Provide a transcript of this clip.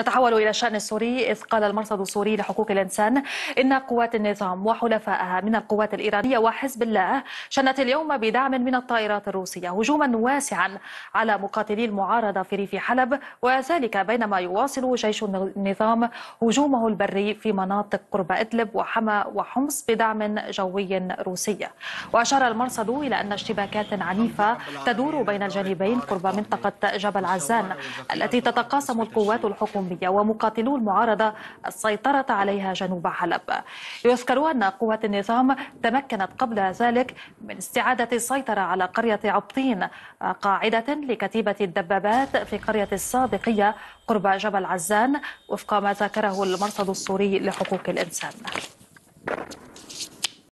نتحول إلى الشأن السوري إذ قال المرصد السوري لحقوق الإنسان إن قوات النظام وحلفائها من القوات الإيرانية وحزب الله شنت اليوم بدعم من الطائرات الروسية هجوما واسعا على مقاتلي المعارضة في ريف حلب وذلك بينما يواصل جيش النظام هجومه البري في مناطق قرب إدلب وحما وحمص بدعم جوي روسي وأشار المرصد إلى أن اشتباكات عنيفة تدور بين الجانبين قرب منطقة جبل عزان التي تتقاسم القوات الحكومية العمرية ومقاتلو المعارضة السيطرة عليها جنوب حلب يذكر أن قوات النظام تمكنت قبل ذلك من استعادة السيطرة على قرية عبطين قاعدة لكتيبة الدبابات في قرية السابقية قرب جبل عزان وفق ما ذكره المرصد السوري لحقوق الإنسان